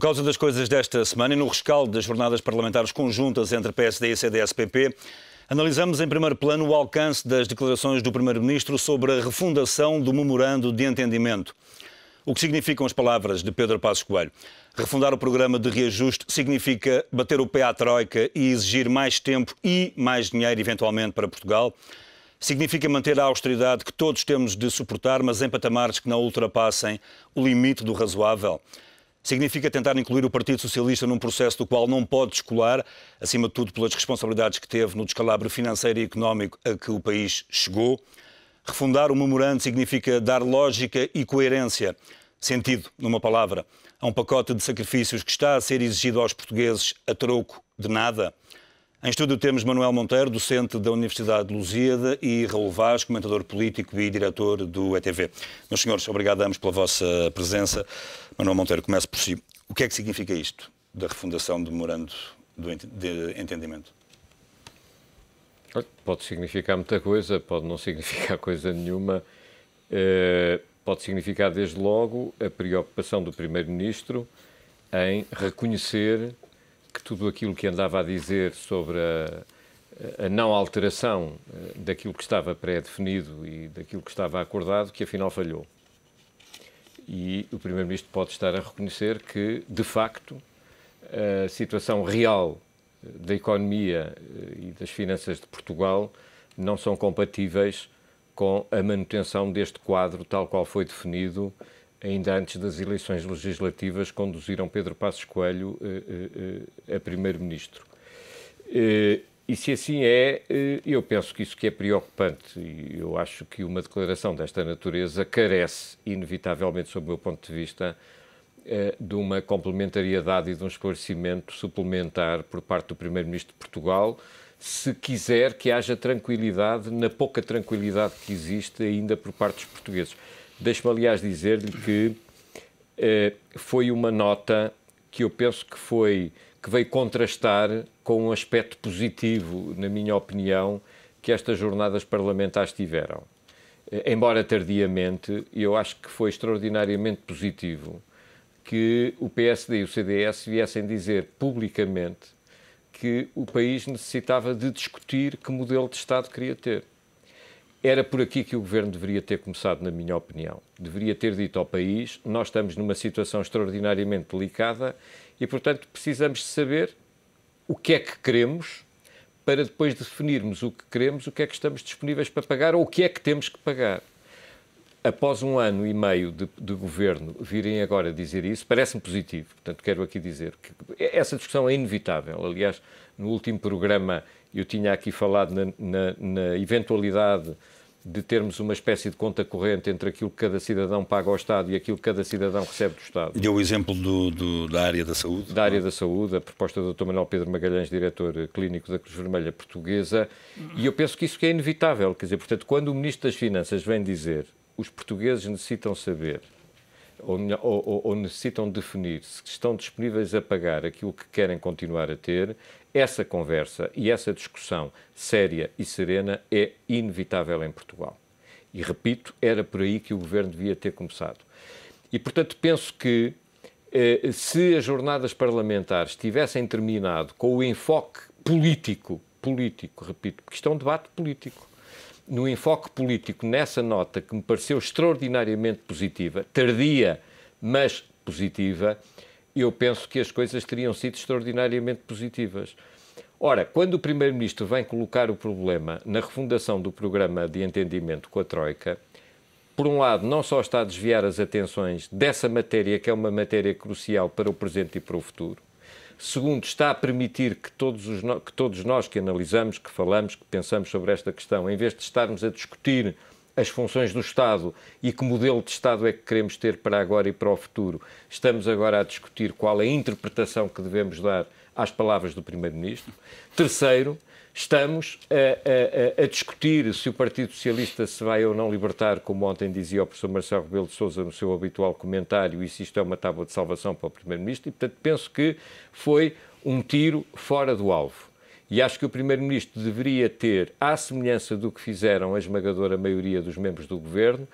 Por causa das coisas desta semana e no rescaldo das jornadas parlamentares conjuntas entre PSD e CDS-PP, analisamos em primeiro plano o alcance das declarações do Primeiro-Ministro sobre a refundação do memorando de entendimento. O que significam as palavras de Pedro Passos Coelho? Refundar o programa de reajuste significa bater o pé à Troika e exigir mais tempo e mais dinheiro, eventualmente, para Portugal? Significa manter a austeridade que todos temos de suportar, mas em patamares que não ultrapassem o limite do razoável? Significa tentar incluir o Partido Socialista num processo do qual não pode escolar, acima de tudo pelas responsabilidades que teve no descalabro financeiro e económico a que o país chegou. Refundar o memorando significa dar lógica e coerência, sentido, numa palavra, a um pacote de sacrifícios que está a ser exigido aos portugueses a troco de nada. Em estúdio temos Manuel Monteiro, docente da Universidade de Lusíada, e Raul Vaz, comentador político e diretor do ETV. Meus senhores, obrigado a ambos pela vossa presença. Manuel Monteiro, começo por si. O que é que significa isto da refundação do memorando de entendimento? Pode significar muita coisa, pode não significar coisa nenhuma. Eh, pode significar, desde logo, a preocupação do Primeiro-Ministro em reconhecer que tudo aquilo que andava a dizer sobre a, a não alteração eh, daquilo que estava pré-definido e daquilo que estava acordado, que afinal falhou. E o Primeiro-Ministro pode estar a reconhecer que, de facto, a situação real eh, da economia eh, e das finanças de Portugal não são compatíveis com a manutenção deste quadro tal qual foi definido ainda antes das eleições legislativas, conduziram Pedro Passos Coelho eh, eh, eh, a primeiro-ministro. E se assim é, eu penso que isso que é preocupante, e eu acho que uma declaração desta natureza carece, inevitavelmente, sob o meu ponto de vista, de uma complementariedade e de um esclarecimento suplementar por parte do Primeiro-Ministro de Portugal, se quiser que haja tranquilidade na pouca tranquilidade que existe ainda por parte dos portugueses. Deixe-me, aliás, dizer-lhe que eh, foi uma nota que eu penso que foi que veio contrastar com um aspecto positivo, na minha opinião, que estas jornadas parlamentares tiveram. Eh, embora tardiamente, eu acho que foi extraordinariamente positivo que o PSD e o CDS viessem dizer publicamente que o país necessitava de discutir que modelo de Estado queria ter. Era por aqui que o governo deveria ter começado, na minha opinião. Deveria ter dito ao país: nós estamos numa situação extraordinariamente delicada e, portanto, precisamos saber o que é que queremos para depois definirmos o que queremos, o que é que estamos disponíveis para pagar ou o que é que temos que pagar. Após um ano e meio de, de governo virem agora dizer isso, parece-me positivo. Portanto, quero aqui dizer que essa discussão é inevitável. Aliás, no último programa eu tinha aqui falado na, na, na eventualidade de termos uma espécie de conta corrente entre aquilo que cada cidadão paga ao Estado e aquilo que cada cidadão recebe do Estado. E deu o exemplo do, do, da área da saúde? Da área é? da saúde, a proposta do Dr. Manuel Pedro Magalhães, diretor clínico da Cruz Vermelha Portuguesa, e eu penso que isso é inevitável. Quer dizer, portanto, quando o Ministro das Finanças vem dizer os portugueses necessitam saber ou, ou, ou necessitam definir se estão disponíveis a pagar aquilo que querem continuar a ter essa conversa e essa discussão séria e serena é inevitável em Portugal. E repito, era por aí que o governo devia ter começado. E portanto penso que eh, se as jornadas parlamentares tivessem terminado com o enfoque político, político, repito, porque isto é um debate político, no enfoque político, nessa nota que me pareceu extraordinariamente positiva, tardia, mas positiva, eu penso que as coisas teriam sido extraordinariamente positivas. Ora, quando o Primeiro-Ministro vem colocar o problema na refundação do programa de entendimento com a Troika, por um lado, não só está a desviar as atenções dessa matéria, que é uma matéria crucial para o presente e para o futuro, Segundo, está a permitir que todos, os, que todos nós que analisamos, que falamos, que pensamos sobre esta questão, em vez de estarmos a discutir as funções do Estado e que modelo de Estado é que queremos ter para agora e para o futuro. Estamos agora a discutir qual é a interpretação que devemos dar às palavras do Primeiro-Ministro. Terceiro, estamos a, a, a, discutir se o Partido Socialista se vai ou não libertar, como ontem dizia o professor Marcelo Rebelo de Sousa no seu habitual comentário, e se isto é uma tábua de salvação para o Primeiro-Ministro, e portanto penso que foi um tiro fora do alvo. E acho que o Primeiro-Ministro deveria ter, à semelhança do que fizeram a esmagadora maioria dos membros do governo,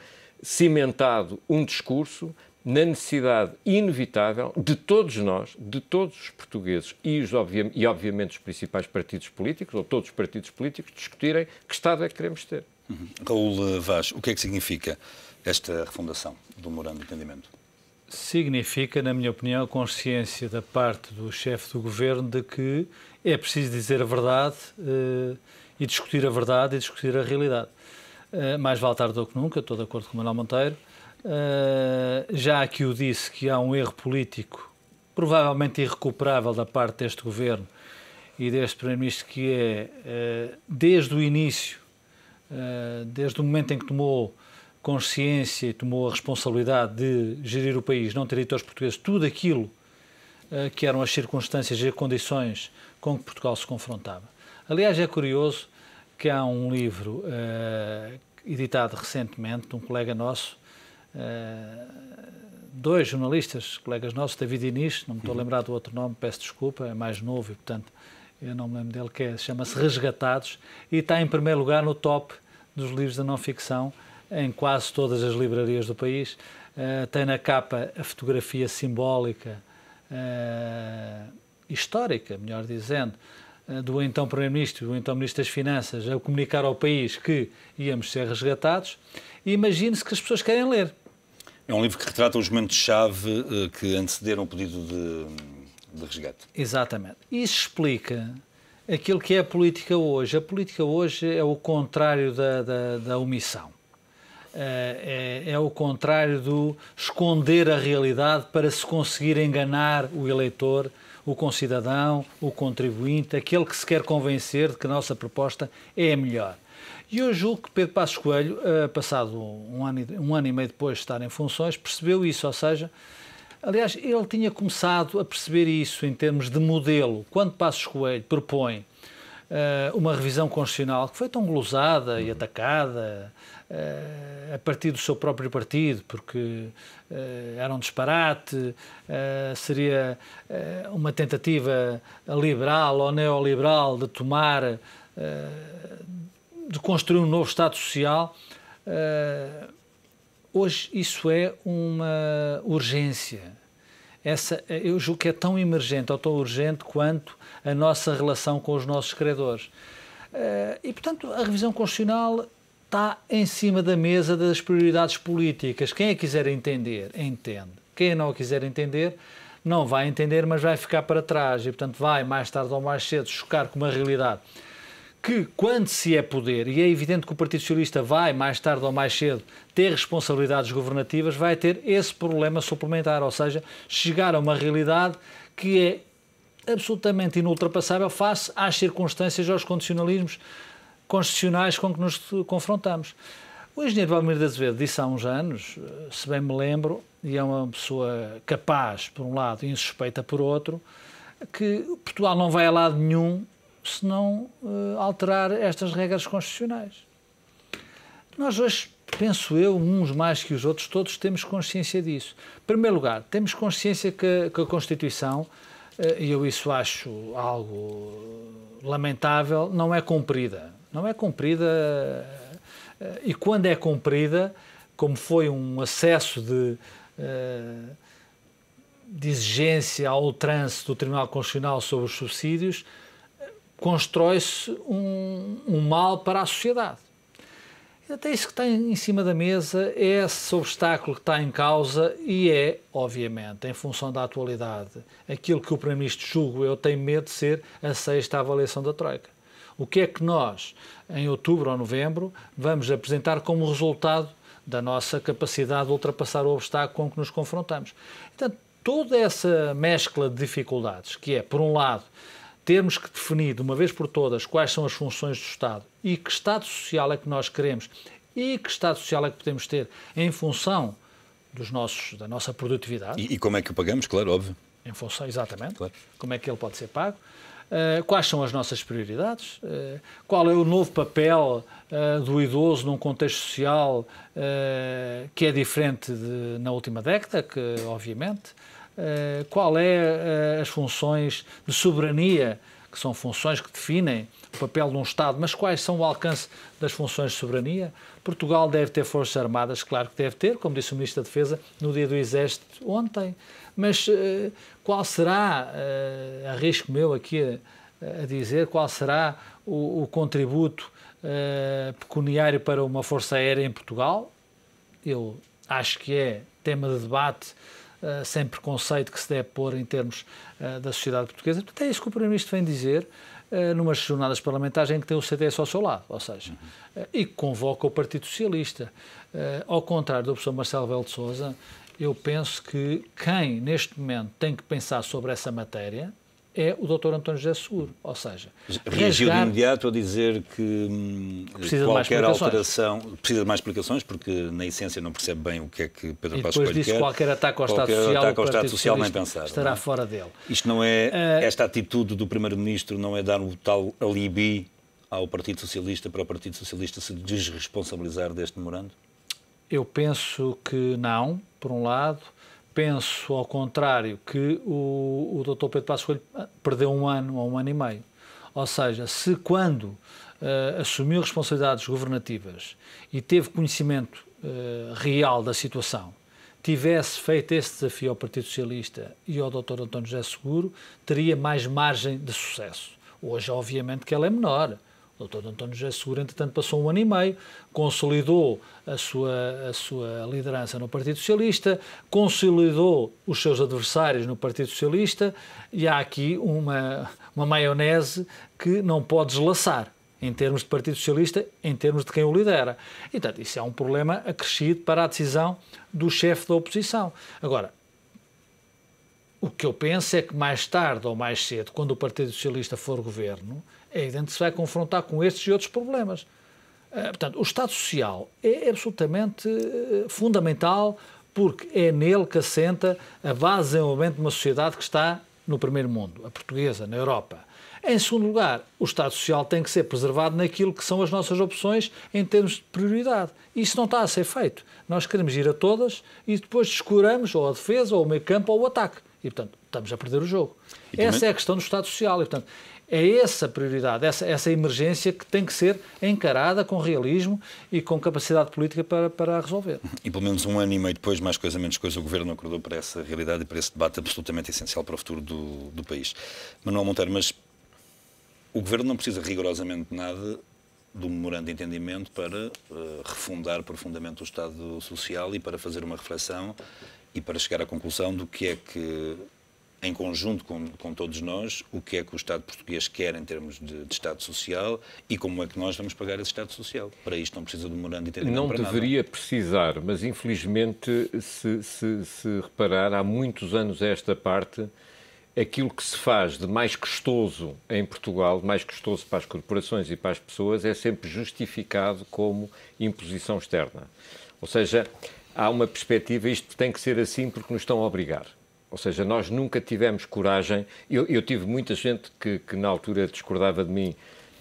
cimentado um discurso na necessidade inevitável de todos nós, de todos os portugueses e, os, e, obviamente os principais partidos políticos, ou todos os partidos políticos, discutirem que Estado é que queremos ter. Uhum. Raul eh, Vaz, o que é que significa esta refundação do Morando de Entendimento? Significa, na minha opinião, a consciência da parte do chefe do governo de que é preciso dizer a verdade uh, e discutir a verdade e discutir a realidade. Uh, mais vale tarde do que nunca, estou de acordo com o Manuel Monteiro. Uh, já aqui o disse que há um erro político, provavelmente irrecuperável, da parte deste governo e deste Primeiro-Ministro, que é, desde o início, desde o momento em que tomou consciência e tomou a responsabilidade de gerir o país, não ter dito aos portugueses tudo aquilo eh, que eram as circunstâncias e as condições com que Portugal se confrontava. Aliás, é curioso que há um livro uh, editado recentemente de um colega nosso, uh, dois jornalistas, colegas nossos, David Inês, não me estou a uhum. lembrar do outro nome, peço desculpa, é mais novo e, portanto, eu não me lembro dele, que é, chama-se Resgatados, e está em primeiro lugar no top dos livros da não-ficção em quase todas as livrarias do país. Uh, tem na capa a fotografia simbólica eh, histórica, melhor dizendo, eh, do então Primeiro-Ministro, do então Ministro das Finanças, a comunicar ao país que íamos ser resgatados, imagine-se que as pessoas querem ler. É um livro que retrata os momentos-chave eh, que antecederam o pedido de, de resgate. Exatamente. Isso explica aquilo que é a política hoje. A política hoje é o contrário da, da, da omissão. Eh, é, é, o contrário do esconder a realidade para se conseguir enganar o eleitor, o concidadão, o contribuinte, aquele que se quer convencer de que a nossa proposta é a melhor. E eu julgo que Pedro Passos Coelho, eh, passado um ano, um ano e meio depois de estar em funções, percebeu isso, ou seja, aliás, ele tinha começado a perceber isso em termos de modelo. Quando Passos Coelho propõe uh, uma revisão constitucional que foi tão glosada uhum. e atacada uh, a partir do seu próprio partido, porque eh, era um disparate, seria uma tentativa liberal ou neoliberal de tomar, de construir um novo Estado Social. Hoje isso é uma urgência essa, eu julgo que é tão emergente ou tão urgente quanto a nossa relação com os nossos credores. Eh, e, portanto, a revisão constitucional está em cima da mesa das prioridades políticas. Quem a quiser entender, entende. Quem não a quiser entender, não vai entender, mas vai ficar para trás. E, portanto, vai, mais tarde ou mais cedo, chocar com uma realidade que, quando se é poder, e é evidente que o Partido Socialista vai, mais tarde ou mais cedo, ter responsabilidades governativas, vai ter esse problema suplementar, ou seja, chegar a uma realidade que é absolutamente inultrapassável face às circunstâncias e aos condicionalismos constitucionais com que nos confrontamos. O engenheiro Valmir de Azevedo disse há uns anos, se bem me lembro, e é uma pessoa capaz, por um lado, e insuspeita por outro, que Portugal não vai a lado nenhum se não uh, alterar estas regras constitucionais. Nós hoje, penso eu, uns mais que os outros, todos temos consciência disso. Em primeiro lugar, temos consciência que, que a Constituição, eh, e uh, eu isso acho algo lamentável, não é cumprida. Não é cumprida, uh, e quando é cumprida, como foi um acesso de de exigência ao trânsito do Tribunal Constitucional sobre os subsídios constrói-se um, um mal para a sociedade. Até isso que está em cima da mesa é esse obstáculo que está em causa e é, obviamente, em função da atualidade, aquilo que o Primeiro-Ministro julgo eu tenho medo de ser a sexta avaliação da Troika. O que é que nós, em outubro ou novembro, vamos apresentar como resultado da nossa capacidade de ultrapassar o obstáculo com que nos confrontamos? Portanto, toda essa mescla de dificuldades, que é, por um lado, termos que definir de uma vez por todas quais são as funções do Estado e que Estado social é que nós queremos e que Estado social é que podemos ter em função dos nossos, da nossa produtividade. E, e como é que o pagamos, claro, óbvio. Em função, exatamente. Claro. Como é que ele pode ser pago. Uh, quais são as nossas prioridades, uh, qual é o novo papel uh, do idoso num contexto social que é diferente de, na última década, que obviamente eh, qual é uh, as funções de soberania, que são funções que definem o papel de um Estado, mas quais são o alcance das funções de soberania? Portugal deve ter Forças Armadas, claro que deve ter, como disse o Ministro da Defesa no dia do Exército ontem, mas uh, qual será, uh, arrisco meu aqui a, a dizer, qual será o, o contributo uh, pecuniário para uma Força Aérea em Portugal? Eu acho que é tema de debate eh, sem preconceito que se deve pôr em termos uh, da sociedade portuguesa. Portanto, é isso que o Primeiro-Ministro vem dizer uh, numas jornadas parlamentares em que tem o CDS ao seu lado, ou seja, uhum. e que convoca o Partido Socialista. ao contrário do professor Marcelo Velho de Souza, eu penso que quem neste momento tem que pensar sobre essa matéria, é o Dr. António José Seguro, ou seja, reagiu de imediato a dizer que, hum, qualquer alteração precisa de mais explicações porque na essência não percebe bem o que é que Pedro Passos Coelho disse qualquer ataque ao qualquer Estado Social, ataque ao Estado Social nem pensar, estará é? fora dele. Isto não é eh, esta atitude do primeiro-ministro não é dar um tal alibi ao Partido Socialista para o Partido Socialista se desresponsabilizar deste memorando? Eu penso que não, por um lado penso, ao contrário, que o, o Dr. Pedro Passos Coelho ah, perdeu um ano ou um ano e meio. Ou seja, se quando uh, assumiu responsabilidades governativas e teve conhecimento uh, real da situação, tivesse feito esse desafio ao Partido Socialista e ao Dr. António José Seguro, teria mais margem de sucesso. Hoje, obviamente, que ela é menor. O Dr. António José Seguro, entretanto, passou um ano e meio, consolidou a sua, a sua liderança no Partido Socialista, consolidou os seus adversários no Partido Socialista e há aqui uma, uma maionese que não pode deslaçar em termos de Partido Socialista, em termos de quem o lidera. E, portanto, isso é um problema acrescido para a decisão do chefe da oposição. Agora, o que eu penso é que mais tarde ou mais cedo, quando o Partido Socialista for governo, é evidente que se vai confrontar com estes e outros problemas. Ah, portanto, o Estado Social é absolutamente eh, fundamental porque é nele que assenta a base de desenvolvimento de uma sociedade que está no primeiro mundo, a portuguesa, na Europa. Em segundo lugar, o Estado Social tem que ser preservado naquilo que são as nossas opções em termos de prioridade. Isso não está a ser feito. Nós queremos ir a todas e depois descuramos ou a defesa, ou o meio campo, ou o ataque. E, portanto, estamos a perder o jogo. Essa é a questão do Estado Social. E, portanto, é essa prioridade, essa, essa emergência que tem que ser encarada com realismo e com capacidade política para, para resolver. E pelo menos um ano e meio depois, mais coisa menos coisa, o Governo acordou para essa realidade e para esse debate absolutamente essencial para o futuro do, do país. Manuel Monteiro, mas o Governo não precisa rigorosamente nada do memorando de entendimento para uh, refundar profundamente o Estado Social e para fazer uma reflexão e para chegar à conclusão do que é que em conjunto com, com, todos nós, o que é que o Estado português quer em termos de, de, Estado social e como é que nós vamos pagar esse Estado social. Para isto não precisa de morando de Não deveria nada. precisar, mas infelizmente, se, se, se reparar, há muitos anos a esta parte, aquilo que se faz de mais custoso em Portugal, mais custoso para as corporações e para as pessoas, é sempre justificado como imposição externa. Ou seja, há uma perspectiva, isto tem que ser assim porque nos estão a obrigar. Ou seja, nós nunca tivemos coragem. Eu, eu tive muita gente que, que, na altura discordava de mim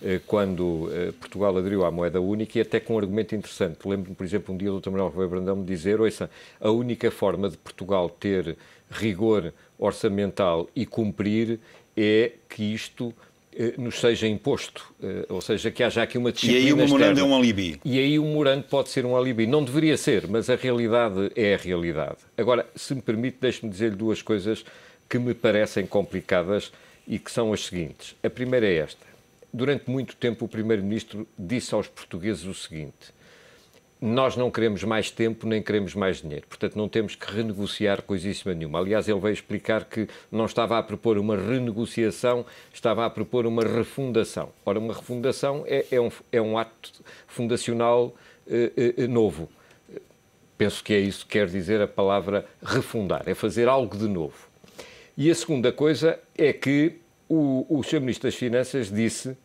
eh, quando eh, Portugal aderiu à moeda única e até com um argumento interessante. Lembro-me, por exemplo, um dia do Dr. Manuel Rui Brandão me dizer: Ouça, a única forma de Portugal ter rigor orçamental e cumprir é que isto eh, nos seja imposto, eh, ou seja, que haja aqui uma disciplina. E aí o morando é um alibi. E aí o morando pode ser um alibi. Não deveria ser, mas a realidade é a realidade. Agora, se me permite, deixe-me dizer-lhe duas coisas que me parecem complicadas e que são as seguintes. A primeira é esta. Durante muito tempo, o Primeiro-Ministro disse aos portugueses o seguinte: nós não queremos mais tempo nem queremos mais dinheiro. Portanto, não temos que renegociar coisíssima nenhuma. Aliás, ele veio explicar que não estava a propor uma renegociação, estava a propor uma refundação. Ora, uma refundação é, é, um, é um, ato fundacional eh, eh, eh novo. Penso que é isso que quer dizer a palavra refundar, é fazer algo de novo. E a segunda coisa é que o, o Sr. Ministro das Finanças disse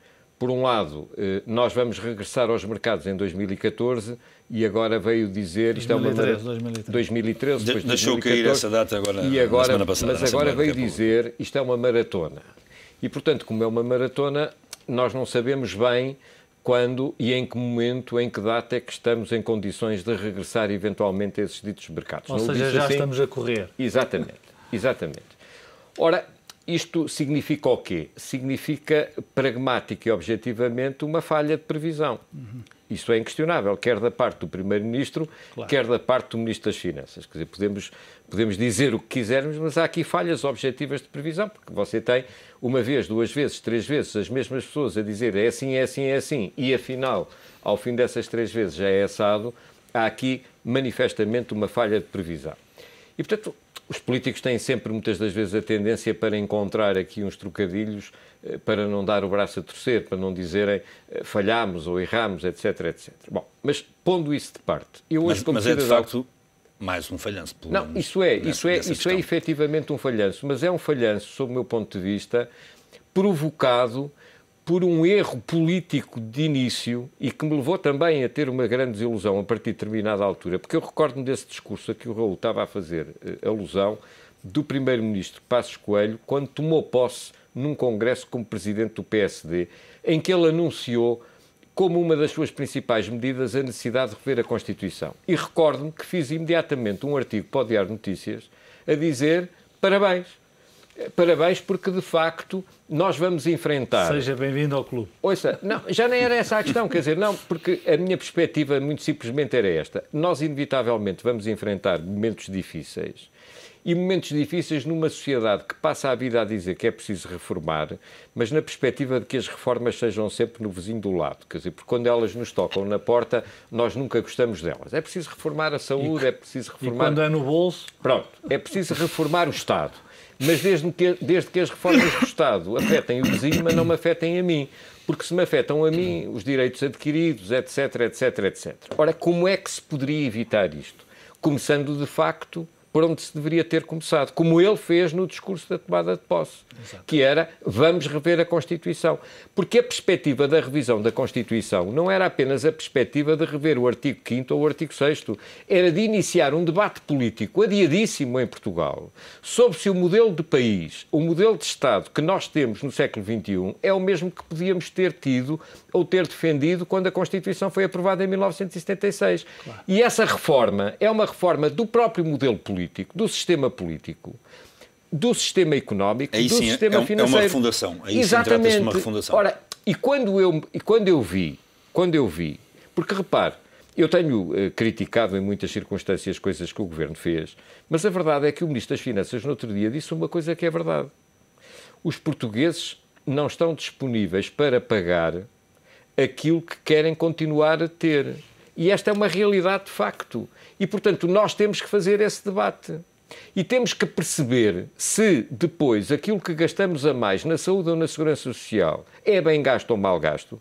por um lado, eh, nós vamos regressar aos mercados em 2014 e agora veio dizer. 2013, isto é uma, 2013. 2013 depois Deixou 2014, cair essa data agora, e agora semana passada. Mas agora veio dizer isto é uma maratona. E, portanto, como é uma maratona, nós não sabemos bem quando e em que momento, em que data é que estamos em condições de regressar eventualmente a esses ditos mercados. Ou não seja, já assim? estamos a correr. Exatamente, exatamente. Ora, isto significa o quê? Significa, pragmática e objetivamente, uma falha de previsão. Uhum. Isso é inquestionável, quer da parte do Primeiro-Ministro, claro. quer da parte do Ministro das Finanças. Quer dizer, podemos, podemos dizer o que quisermos, mas há aqui falhas objetivas de previsão, porque você tem uma vez, duas vezes, três vezes as mesmas pessoas a dizer é assim, é assim, é assim, e afinal, ao fim dessas três vezes já é assado, há aqui manifestamente uma falha de previsão. E, portanto, os políticos têm sempre, muitas das vezes, a tendência para encontrar aqui uns trocadilhos eh, para não dar o braço a torcer, para não dizerem eh, falhamos ou erramos, etc, etc. Bom, mas pondo isso de parte, eu hoje mas, como mas é de facto mais um falhanço. Pelo não, isso é, né, isso é, isso é efetivamente um falhanço, mas é um falhanço, sob o meu ponto de vista, provocado por um erro político de início e que me levou também a ter uma grande desilusão a partir de determinada altura, porque eu recordo-me desse discurso a que o Raul estava a fazer eh, alusão do primeiro-ministro Passos Coelho quando tomou posse num congresso como presidente do PSD, em que ele anunciou como uma das suas principais medidas a necessidade de rever a Constituição. E recordo-me que fiz imediatamente um artigo para o Diário Notícias a dizer parabéns, parabéns porque de facto nós vamos enfrentar. Seja bem-vindo ao clube. Ouça, não, já nem era essa a questão, quer dizer, não, porque a minha perspectiva muito simplesmente era esta. Nós inevitavelmente vamos enfrentar momentos difíceis e momentos difíceis numa sociedade que passa a vida a dizer que é preciso reformar, mas na perspectiva de que as reformas sejam sempre no vizinho do lado. Quer dizer, porque quando elas nos tocam na porta, nós nunca gostamos delas. É preciso reformar a saúde, e, é preciso reformar. E quando é no bolso? Pronto, é preciso reformar o Estado mas desde que, desde que as reformas do Estado afetem o vizinho, mas não me afetem a mim, porque se me afetam a mim, os direitos adquiridos, etc, etc, etc. Ora, como é que se poderia evitar isto? Começando, de facto, por onde se deveria ter começado, como ele fez no discurso da tomada de posse, Exato. que era vamos rever a Constituição. Porque a perspectiva da revisão da Constituição não era apenas a perspectiva de rever o artigo 5 ou o artigo 6, era de iniciar um debate político adiadíssimo em Portugal sobre se o modelo de país, o modelo de Estado que nós temos no século XXI é o mesmo que podíamos ter tido ou ter defendido quando a Constituição foi aprovada em 1976. Claro. E essa reforma é uma reforma do próprio modelo político político, do sistema político, do sistema económico, Aí do sim, sistema é financeiro. É uma refundação. Aí Exatamente. Sim, uma refundação. Ora, e quando eu, e quando eu vi, quando eu vi, porque repare, eu tenho uh, criticado em muitas circunstâncias coisas que o governo fez, mas a verdade é que o ministro das Finanças no outro dia disse uma coisa que é verdade. Os portugueses não estão disponíveis para pagar aquilo que querem continuar a ter. E esta é uma realidade de facto. E, portanto, nós temos que fazer esse debate. E temos que perceber se depois aquilo que gastamos a mais na saúde ou na segurança social é bem gasto ou mal gasto.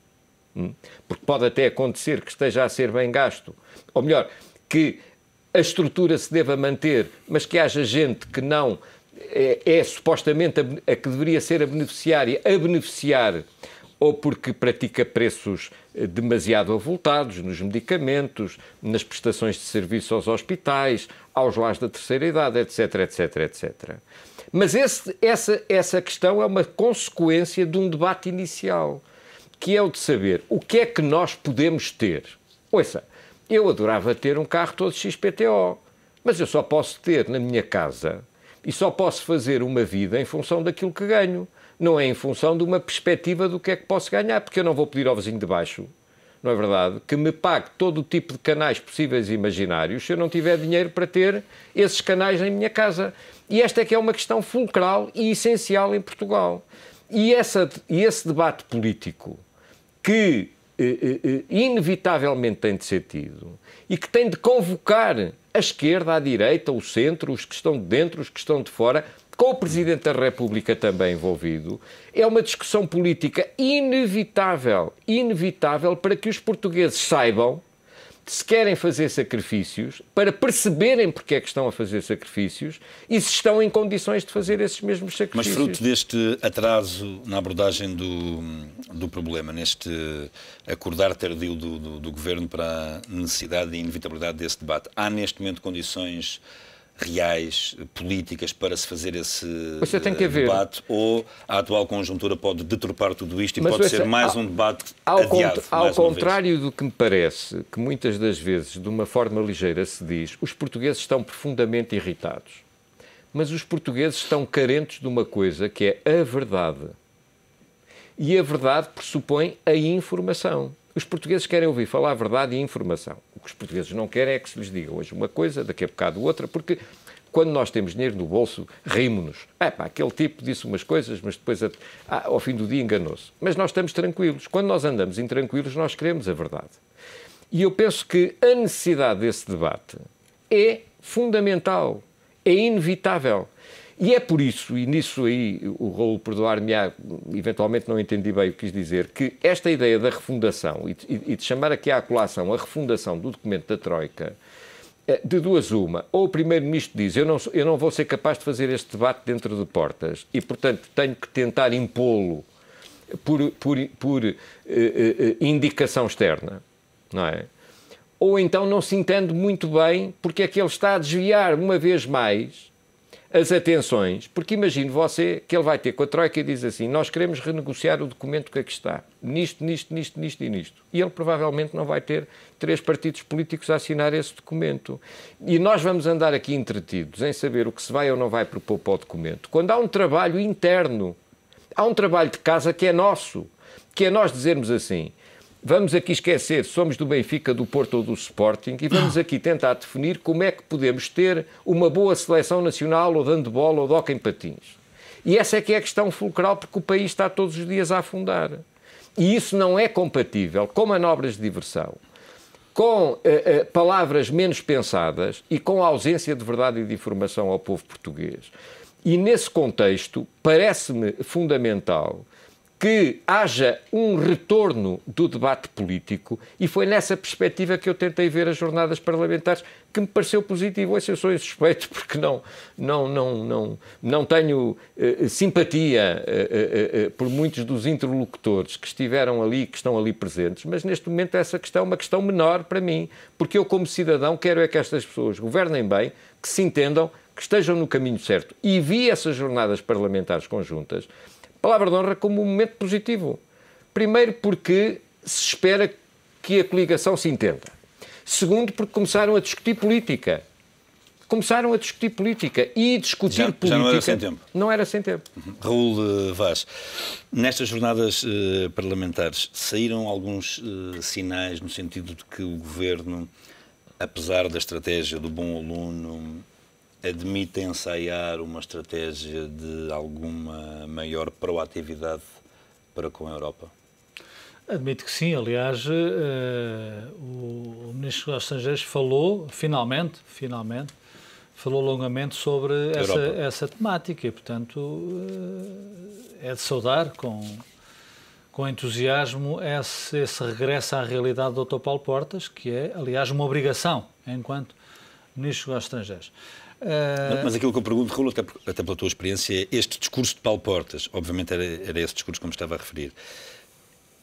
Hum? Porque pode até acontecer que esteja a ser bem gasto. Ou melhor, que a estrutura se deva manter, mas que haja gente que não é, é supostamente a, a que deveria ser a beneficiária, a beneficiar ou porque pratica preços eh, demasiado avultados nos medicamentos, nas prestações de serviço aos hospitais, aos lares da terceira idade, etc, etc, etc. Mas esse, essa, essa questão é uma consequência de um debate inicial, que é o de saber o que é que nós podemos ter. Ouça, eu adorava ter um carro todo XPTO, mas eu só posso ter na minha casa e só posso fazer uma vida em função daquilo que ganho não é em função de uma perspectiva do que é que posso ganhar, porque eu não vou pedir ao vizinho de baixo, não é verdade? Que me pague todo o tipo de canais possíveis e imaginários se eu não tiver dinheiro para ter esses canais em minha casa. E esta é que é uma questão fulcral e essencial em Portugal. E, essa, e esse debate político que eh, eh, eh, inevitavelmente tem de ser tido e que tem de convocar a esquerda, a direita, o centro, os que estão de dentro, os que estão de fora, com o Presidente da República também envolvido, é uma discussão política inevitável, inevitável para que os portugueses saibam se querem fazer sacrifícios, para perceberem porque é que estão a fazer sacrifícios e se estão em condições de fazer esses mesmos sacrifícios. Mas fruto deste atraso na abordagem do, do problema, neste acordar tardio do, do, do Governo para a necessidade e inevitabilidade desse debate, há neste momento condições reais, eh, políticas, para se fazer esse eh, debate? Ou a atual conjuntura pode deturpar tudo isto e Mas, pode ser mais ao, um debate ao adiado? Ao contrário do que me parece, que muitas das vezes, de uma forma ligeira, se diz, os portugueses estão profundamente irritados. Mas os portugueses estão carentes de uma coisa que é a verdade. E a verdade pressupõe a informação. Os portugueses querem ouvir falar a verdade e informação. O que os portugueses não querem é que se lhes diga hoje uma coisa, daqui a bocado outra, porque quando nós temos dinheiro no bolso, rímonos. nos É pá, aquele tipo disse umas coisas, mas depois ao fim do dia enganou-se. Mas nós estamos tranquilos. Quando nós andamos intranquilos, nós queremos a verdade. E eu penso que a necessidade desse debate é fundamental, é inevitável. E é por isso, e nisso aí o Raul perdoar-me-á, eventualmente não entendi bem o que quis dizer, que esta ideia da refundação e de, e de chamar aqui à colação a refundação do documento da Troika, eh, de duas uma, ou o Primeiro-Ministro diz eu não, eu não vou ser capaz de fazer este debate dentro de portas e, portanto, tenho que tentar impô-lo por, por, por eh, eh, eh indicação externa, não é? Ou então não se entende muito bem porque é que ele está a desviar, uma vez mais, as atenções, porque imagino você que ele vai ter com a Troika e diz assim: Nós queremos renegociar o documento que aqui está, nisto, nisto, nisto, nisto e nisto. E ele provavelmente não vai ter três partidos políticos a assinar esse documento. E nós vamos andar aqui entretidos em saber o que se vai ou não vai propor para o documento. Quando há um trabalho interno, há um trabalho de casa que é nosso, que é nós dizermos assim: vamos aqui esquecer se somos do Benfica, do Porto ou do Sporting e vamos aqui tentar definir como é que podemos ter uma boa seleção nacional ou dando bola ou de em patins. E essa é que é a questão fulcral porque o país está todos os dias a afundar. E isso não é compatível com manobras de diversão, com uh, uh, palavras menos pensadas e com a ausência de verdade e de informação ao povo português. E nesse contexto, parece-me fundamental que haja um retorno do debate político e foi nessa perspectiva que eu tentei ver as jornadas parlamentares que me pareceu positivo. Esse eu sou insuspeito porque não, não, não, não, não tenho eh, simpatia eh, eh, por muitos dos interlocutores que estiveram ali, que estão ali presentes, mas neste momento essa questão é uma questão menor para mim, porque eu como cidadão quero é que estas pessoas governem bem, que se entendam, que estejam no caminho certo. E vi essas jornadas parlamentares conjuntas palavra de honra como um momento positivo. Primeiro, porque se espera que a coligação se entenda. Segundo, porque começaram a discutir política. Começaram a discutir política e discutir já, política. Já não era sem tempo. Não era sem tempo. Uhum. Raul eh, Vaz, nestas jornadas uh, parlamentares saíram alguns uh, sinais no sentido de que o governo, apesar da estratégia do bom aluno, admite ensaiar uma estratégia de alguma maior proatividade para com a Europa? Admito que sim, aliás, uh, o, Ministro dos Estrangeiros falou, finalmente, finalmente, falou longamente sobre essa, essa, temática e, portanto, uh, é de saudar com, com entusiasmo esse, esse regresso à realidade do Dr. Paulo Portas, que é, aliás, uma obrigação enquanto Ministro dos Estrangeiros. Ah, mas aquilo que eu pergunto, Raul, até, pela tua experiência, é este discurso de Paulo Portas, obviamente era, era esse discurso que me estava a referir,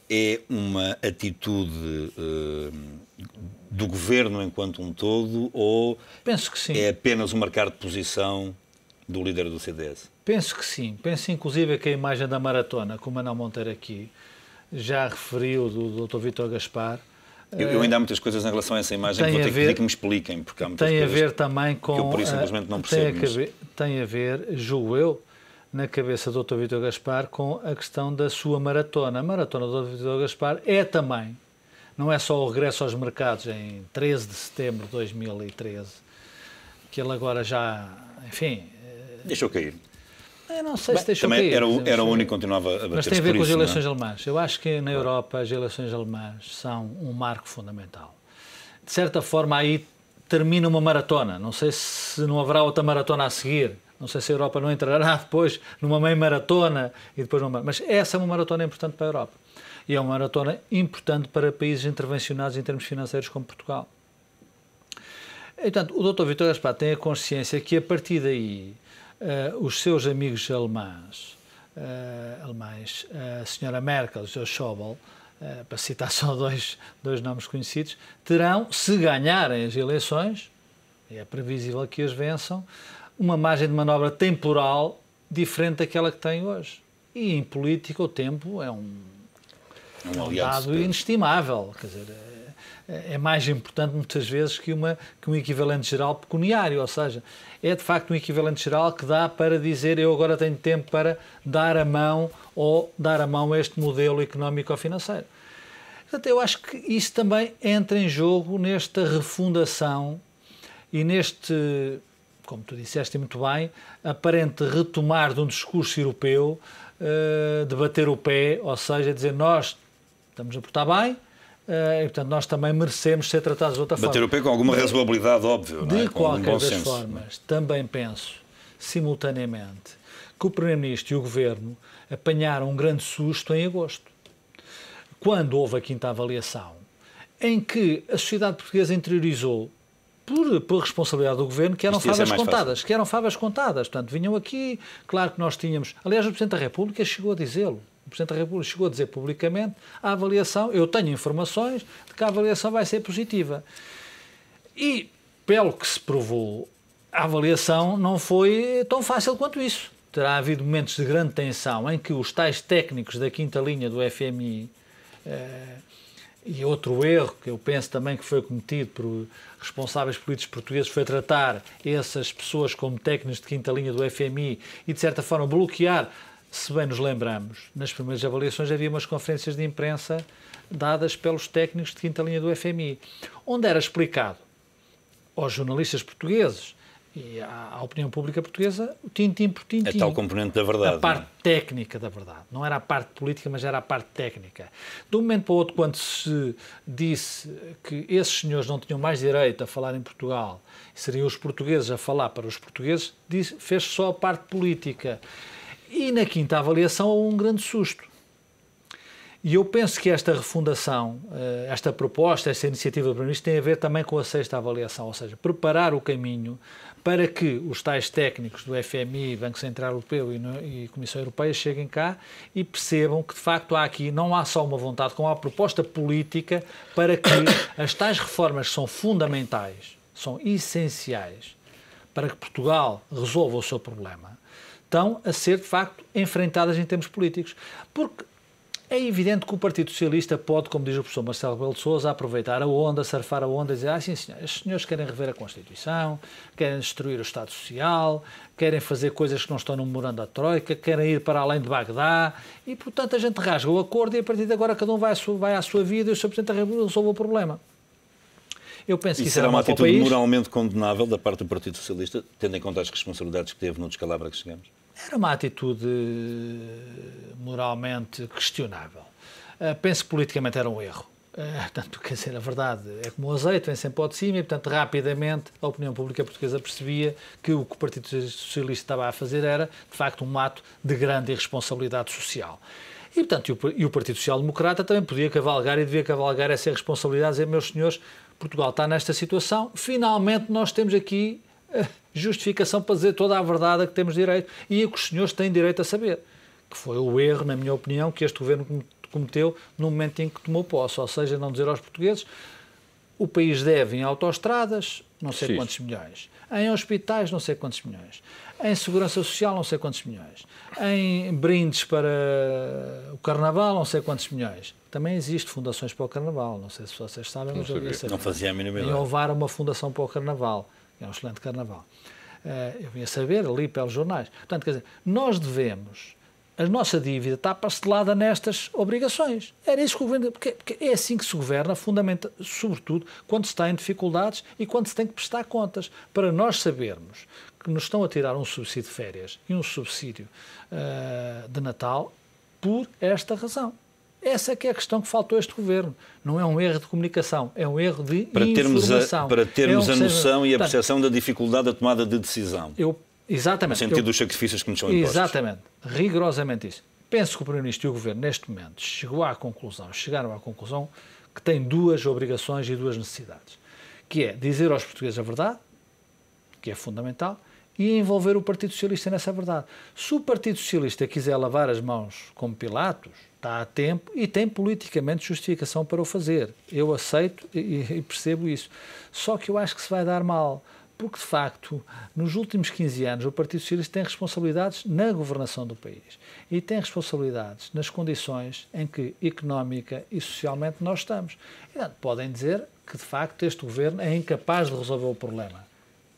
é uma atitude uh, do governo enquanto um todo ou Penso que sim. é apenas um marcar de posição do líder do CDS? Penso que sim. Penso inclusive que a imagem da maratona, como Ana Monteiro aqui já referiu, do Dr. Vítor Gaspar, eu, eu, ainda há muitas coisas em relação a essa imagem tem que vou ter ver, que, que me expliquem, porque há muitas tem coisas a ver também com, que eu por isso simplesmente não percebo. Tem a, ver, mas... tem a ver, julgo eu, na cabeça do Dr. Vitor Gaspar com a questão da sua maratona. A maratona do Dr. Vitor Gaspar é também, não é só o regresso aos mercados em 13 de setembro de 2013, que ele agora já, enfim... Eh, Deixou cair. Eu não sei Bem, deixou Também cair, era, era o único que continuava a bater Mas tem a ver com as eleições alemãs. Eu acho que na Europa as eleições alemãs são um marco fundamental. De certa forma, aí termina uma maratona. Não sei se não haverá outra maratona a seguir. Não sei se a Europa não entrará depois numa meia maratona e depois numa. Mas essa é uma maratona importante para a Europa. E é uma maratona importante para países intervencionados em termos financeiros como Portugal. E, portanto, o Dr. Vitor Gaspar tem a consciência que a partir daí uh, os seus amigos alemães, uh, alemães eh, a senhora Merkel o Sr. Schäuble, uh, para citar só dois, dois nomes conhecidos, terão, se ganharem as eleições, e é previsível que as vençam, uma margem de manobra temporal diferente daquela que têm hoje. E em política o tempo é um, dado é um aliado inestimável. Quer dizer, é, é mais importante muitas vezes que, uma, que um equivalente geral pecuniário, ou seja, é de facto um equivalente geral que dá para dizer eu agora tenho tempo para dar a mão ou dar a mão a este modelo económico-financeiro. Portanto, eu acho que isso também entra em jogo nesta refundação e neste, como tu disseste muito bem, aparente retomar de um discurso europeu eh, de bater o pé, ou seja, dizer nós estamos a portar bem, Uh, e, portanto, nós também merecemos ser tratados de outra Bater forma. Bater o pé com alguma responsabilidade, razoabilidade, óbvio. É? De é? qualquer um das senso. É? formas, também penso, simultaneamente, que o Primeiro-Ministro e o Governo apanharam um grande susto em agosto, quando houve a quinta avaliação, em que a sociedade portuguesa interiorizou por, por, responsabilidade do governo, que eram favas contadas. Fácil. Que eram favas contadas. Portanto, vinham aqui, claro que nós tínhamos. Aliás, o Presidente da República chegou a dizê-lo o Presidente da República chegou a dizer publicamente, a avaliação, eu tenho informações de que a avaliação vai ser positiva. E, pelo que se provou, a avaliação não foi tão fácil quanto isso. Terá havido momentos de grande tensão em que os tais técnicos da quinta linha do FMI eh, e outro erro que eu penso também que foi cometido por responsáveis políticos portugueses foi tratar essas pessoas como técnicos de quinta linha do FMI e, de certa forma, bloquear se bem nos lembramos, nas primeiras avaliações havia umas conferências de imprensa dadas pelos técnicos de quinta linha do FMI, onde era explicado aos jornalistas portugueses e à, opinião pública portuguesa, o tintim por tintim. É tal componente da verdade. A parte é? técnica da verdade. Não era a parte política, mas era a parte técnica. De um momento para o outro, quando se disse que esses senhores não tinham mais direito a falar em Portugal, seriam os portugueses a falar para os portugueses, fez só a parte política. E na quinta avaliação houve um grande susto. E eu penso que esta refundação, eh, esta proposta, esta iniciativa do Primeiro-Ministro tem a ver também com a sexta avaliação, ou seja, preparar o caminho para que os tais técnicos do FMI, Banco Central Europeu e, Comissão Europeia cheguem cá e percebam que, de facto, há aqui, não há só uma vontade, como há proposta política para que as tais reformas que são fundamentais, são essenciais para que Portugal resolva o seu problema, estão a ser, de facto, enfrentadas em termos políticos. Porque é evidente que o Partido Socialista pode, como diz o professor Marcelo Rebelo de Sousa, aproveitar a onda, surfar a onda e dizer, ah, sim, senhor, os senhores querem rever a Constituição, querem destruir o Estado Social, querem fazer coisas que não estão no memorando da Troika, querem ir para além de Bagdá, e, portanto, a gente rasga o acordo e, a partir de agora, cada um vai à sua, vai à sua vida e o Sr. Presidente da República resolve o problema. Eu penso e que isso será uma atitude moralmente condenável da parte do Partido Socialista, tendo em conta as responsabilidades que teve no descalabro que chegamos? Era uma atitude eh, moralmente questionável. Uh, penso que politicamente era um erro. Uh, portanto, quer dizer, a verdade é como o azeite, vem sempre ao de cima e, portanto, rapidamente a opinião pública portuguesa percebia que o que o Partido Socialista estava a fazer era, de facto, um ato de grande irresponsabilidade social. E, portanto, e o Partido Social Democrata também podia cavalgar e devia cavalgar essa responsabilidade, dizer, meus senhores, Portugal está nesta situação, finalmente nós temos aqui justificação para dizer toda a verdade a que temos direito e a que os senhores têm direito a saber. Que foi o erro, na minha opinião, que este governo cometeu no momento em que tomou posse, ou seja, não dizer aos portugueses o país deve em autoestradas não sei Sim. quantos milhões, em hospitais não sei quantos milhões, em segurança social não sei quantos milhões, em brindes para o carnaval não sei quantos milhões. Também existe fundações para o carnaval, não sei se vocês sabem, não mas eu sabia. Não fazia a mínima ideia. E houve uma fundação para o carnaval é um excelente carnaval. Eh, eu vim a saber ali pelos jornais. Portanto, quer dizer, nós devemos, a nossa dívida está parcelada nestas obrigações. Era isso que o governo. Porque, porque é assim que se governa, fundamenta, sobretudo quando se está em dificuldades e quando se tem que prestar contas. Para nós sabermos que nos estão a tirar um subsídio de férias e um subsídio uh, de Natal por esta razão. Essa é que é a questão que faltou a este governo. Não é um erro de comunicação, é um erro de para termos A, para termos é um a noção e a percepção da dificuldade da tomada de decisão. Eu, exatamente. No sentido eu, dos sacrifícios que nos são impostos. Exatamente. Rigorosamente isso. Penso que o Primeiro-Ministro e o Governo, neste momento, chegou à conclusão, chegaram à conclusão que têm duas obrigações e duas necessidades, que é dizer aos portugueses a verdade, que é fundamental, e envolver o Partido Socialista nessa verdade. Se o Partido Socialista quiser lavar as mãos como Pilatos, está a tempo e tem politicamente justificação para o fazer. Eu aceito e, e percebo isso. Só que eu acho que se vai dar mal porque de facto, nos últimos 15 anos, o Partido Socialista tem responsabilidades na governação do país e tem responsabilidades nas condições em que económica e socialmente nós estamos. E, podem dizer que de facto este governo é incapaz de resolver o problema.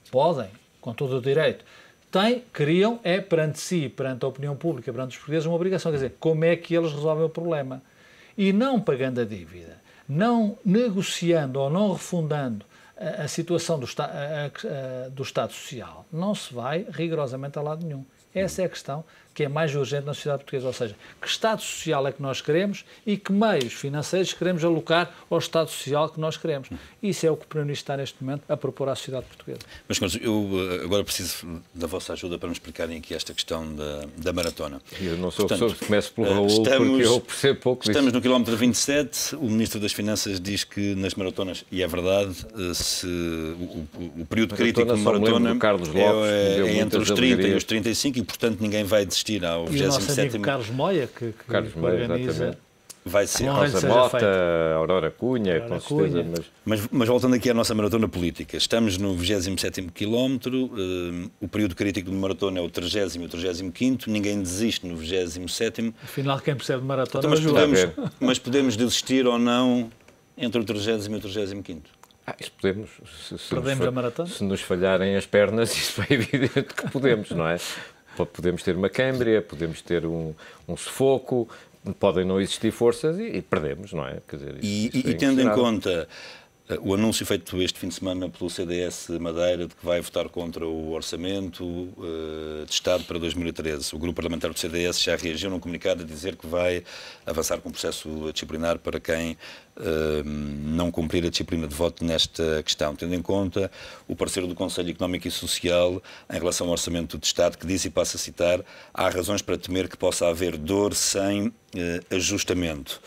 Podem, com todo o direito têm, criam, é perante si, perante a opinião pública, perante os portugueses, uma obrigação. Quer dizer, como é que eles resolvem o problema? E não pagando a dívida, não negociando ou não refundando a, a situação do, esta, a, a, do Estado Social, não se vai rigorosamente a lado nenhum. Essa é a questão que é mais urgente na sociedade portuguesa, ou seja, que Estado social é que nós queremos e que meios financeiros queremos alocar ao Estado social que nós queremos. Isso é o que o Primeiro-Ministro está neste momento a propor à sociedade portuguesa. Mas, eu eh, agora preciso da vossa ajuda para me explicarem aqui esta questão da, da maratona. Eu não sou Portanto, que começo pelo eh, Raul, estamos, porque eu percebo pouco disso. Estamos no quilómetro 27, o Ministro das Finanças diz que nas maratonas, e é verdade, eh, se, o, o, o período maratona, crítico de maratona Carlos é, Lopes, é, é entre os 30 alegrias. e os 35 e, portanto, ninguém vai desistir ao 27 e Carlos Moia, que, que Carlos Moia, organiza. Exatamente. Vai ser. a Rosa Mota, a Aurora Cunha, Aurora com certeza. Cunha. Mas... mas... Mas, voltando aqui à nossa maratona política, estamos no 27 quilómetro, eh, o período crítico de maratona é o 30 o 35, ninguém desiste no 27. Afinal, quem percebe maratona então, mas, podemos, mas podemos desistir ou não entre o 30 e o 35. Ah, isso podemos. Se, se Perdemos nos, a maratona? Se nos falharem as pernas, isso é evidente que podemos, não é? podemos ter uma câmbria podemos ter um, um sufoco, podem não existir forças e, e, perdemos, não é? Dizer, e, e, e, é tendo em conta eh, o anúncio feito este fim de semana pelo CDS Madeira de que vai votar contra o orçamento uh, de Estado para 2013. O grupo parlamentar do CDS já reagiu num comunicado a dizer que vai avançar com um processo disciplinar para quem uh, não cumprir a disciplina de voto nesta questão, tendo em conta o parecer do Conselho Económico e Social em relação ao orçamento de Estado, que diz, e passo a citar, há razões para temer que possa haver dor sem uh, ajustamento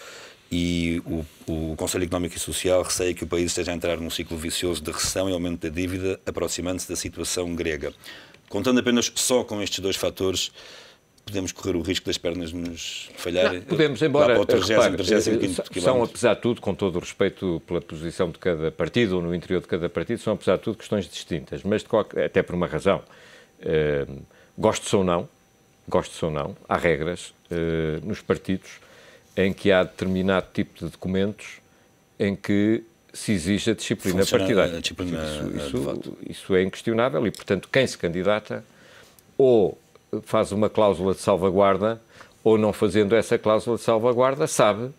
e o, o, Conselho Económico e Social receia que o país esteja a entrar num ciclo vicioso de recessão e aumento da dívida, aproximando-se da situação grega. Contando apenas só com estes dois fatores, podemos correr o risco das pernas nos falharem. Não, podemos, embora. 30, repare, 30, 30 eh, são, apesar de tudo, com todo o respeito pela posição de cada partido ou no interior de cada partido, são, apesar de tudo, questões distintas, mas qualquer, até por uma razão. Uh, eh, gosto ou não, gosto ou não, há regras eh, nos partidos em que há determinado tipo de documentos em que se exige a disciplina Funciona partidária. A disciplina, isso, isso, isso, é inquestionável e, portanto, quem se candidata ou faz uma cláusula de salvaguarda ou não fazendo essa cláusula de salvaguarda sabe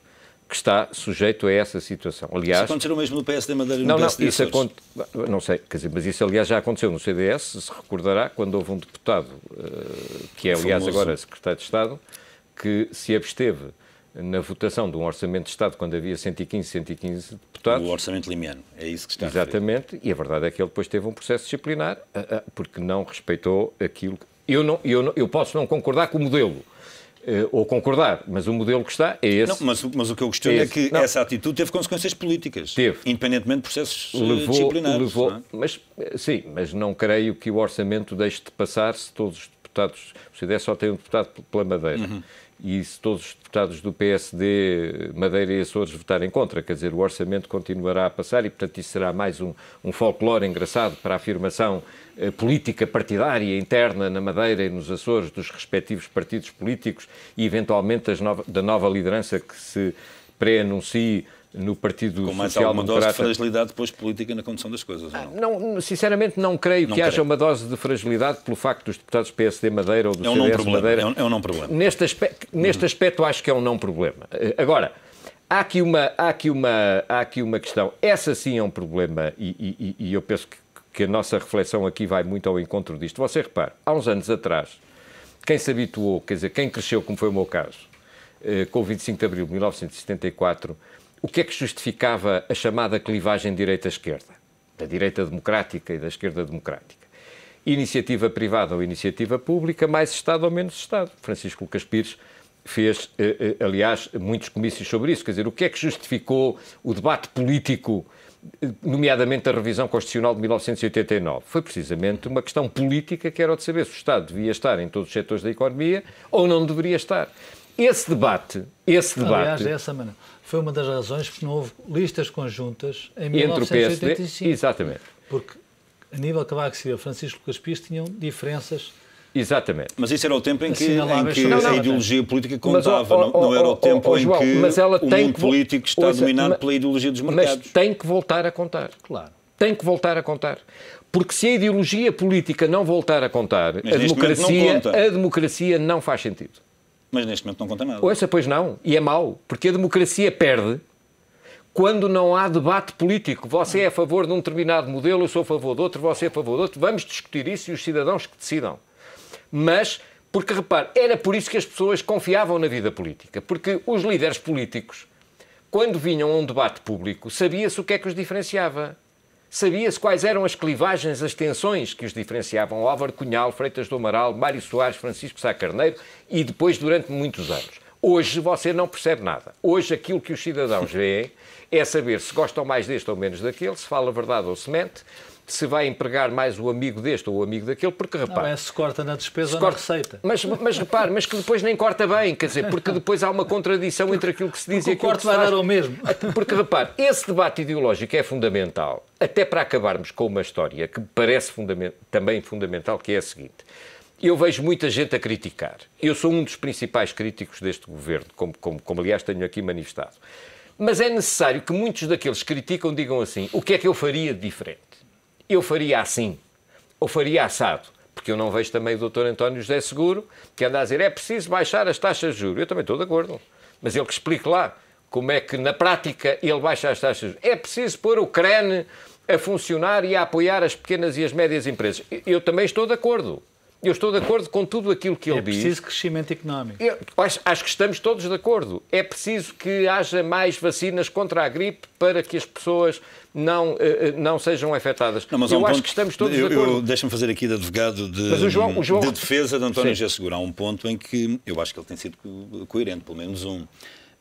que está sujeito a essa situação. Aliás, isso aconteceu mesmo no PSD Madeira e no não, PSD não, isso aconte... não sei, quer dizer, mas isso aliás já aconteceu no CDS, se recordará, quando houve um deputado, eh, que é aliás agora secretário de Estado, que se absteve na votação de um orçamento de Estado quando havia 115, 115 deputados. O orçamento limiano, é isso que está Exatamente, e a verdade é que ele depois teve um processo disciplinar ah, ah, porque não respeitou aquilo. Eu, não, eu, não, eu posso não concordar com o modelo, eh, ou concordar, mas o modelo que está é esse. Não, mas, mas o que eu questiono é, é que não. essa atitude teve consequências políticas. Teve. Independentemente de processos eh, levou, disciplinares. Levou, é? mas, eh, sim, mas não creio que o orçamento deixe de passar se todos os deputados, se der só tem um deputado pela Madeira. Uhum e se todos os deputados do PSD, Madeira e Açores votarem contra, quer dizer, o orçamento continuará a passar e, portanto, isso será mais um, um folclore engraçado para a afirmação eh, política partidária interna na Madeira e nos Açores dos respectivos partidos políticos e, eventualmente, nova, da nova liderança que se pré-anuncie no Partido Com mais Social alguma Democrata. dose de fragilidade depois política na condução das coisas, ah, não? não? Sinceramente, não creio não que creio. haja uma dose de fragilidade pelo facto dos deputados PSD Madeira ou do é um CDS Madeira. É um, é um não problema. Neste aspecto, neste aspecto, acho que é um não problema. Eh, agora, há aqui uma, há aqui uma, há aqui uma questão. Essa sim é um problema e, e, e eu penso que, que a nossa reflexão aqui vai muito ao encontro disto. Você repare, há uns anos atrás, quem se habituou, quer dizer, quem cresceu, como foi o meu caso, eh, com o 25 de Abril de 1974 o que é que justificava a chamada clivagem direita-esquerda? Da direita democrática e da esquerda democrática. Iniciativa privada ou iniciativa pública, mais Estado ou menos Estado. Francisco Lucas Pires fez, eh, eh, aliás, muitos comícios sobre isso. Quer dizer, o que é que justificou o debate político, eh, nomeadamente a revisão constitucional de 1989? Foi precisamente uma questão política que era de saber se o Estado devia estar em todos os setores da economia ou não deveria estar. Esse debate, esse debate... Aliás, é essa maneira, foi uma das razões porque não houve listas conjuntas em entre 1985. O PSD, exatamente. Porque Aníbal Cavaco Silva e Francisco Lucas Pires tinham diferenças Exatamente. Mas isso era o tempo em que, em que não, não, a ideologia não, política contava, mas, oh, oh, não, era o tempo oh, João, em que o mundo que, político está ouça, dominado mas, pela ideologia dos mercados. Mas tem que voltar a contar. Claro. Tem que voltar a contar. Porque se a ideologia política não voltar a contar, a democracia, a democracia não faz sentido. Mas neste momento não conta nada. Ouça, pois não, e é mau, porque a democracia perde quando não há debate político. Você é a favor de um determinado modelo, eu sou a favor de outro, você é a favor de outro. Vamos discutir isso e os cidadãos que decidam. Mas, porque repare, era por isso que as pessoas confiavam na vida política, porque os líderes políticos, quando vinham a um debate público, sabia-se o que é que os diferenciava. Sabia-se quais eram as clivagens, as tensões que os diferenciavam Álvaro Cunhal, Freitas do Amaral, Mário Soares, Francisco Sá Carneiro e depois durante muitos anos. Hoje você não percebe nada. Hoje aquilo que os cidadãos veem é saber se gostam mais deste ou menos daquele, se fala verdade ou se mente, se vai empregar mais o amigo deste ou o amigo daquele, porque repare. Não, é se corta na despesa se ou corta, na receita. Mas, mas repare, mas que depois nem corta bem, quer dizer, porque depois há uma contradição entre aquilo que se diz e aquilo que se faz. O corte vai dar ao mesmo. Porque repare, esse debate ideológico é fundamental, até para acabarmos com uma história que parece fundament, também fundamental, que é a seguinte. Eu vejo muita gente a criticar. Eu sou um dos principais críticos deste governo, como, como, como aliás tenho aqui manifestado. Mas é necessário que muitos daqueles que criticam digam assim: o que é que eu faria de diferente? Eu faria assim, ou faria assado, porque eu não vejo também o doutor António José Seguro, que anda a dizer é preciso baixar as taxas de juros. Eu também estou de acordo, mas ele que explique lá como é que na prática ele baixa as taxas de juros. É preciso pôr o CREN a funcionar e a apoiar as pequenas e as médias empresas. Eu também estou de acordo. Eu estou de acordo com tudo aquilo que ele diz. É preciso crescimento económico. Eu acho, acho que estamos todos de acordo. É preciso que haja mais vacinas contra a gripe para que as pessoas não, eh, eh, não sejam afetadas. Não, mas eu um acho ponto, que estamos todos eu, de acordo. Deixa-me fazer aqui de advogado de, o João, o João... de defesa de António Sim. G. Segura. Há um ponto em que eu acho que ele tem sido coerente, pelo menos um.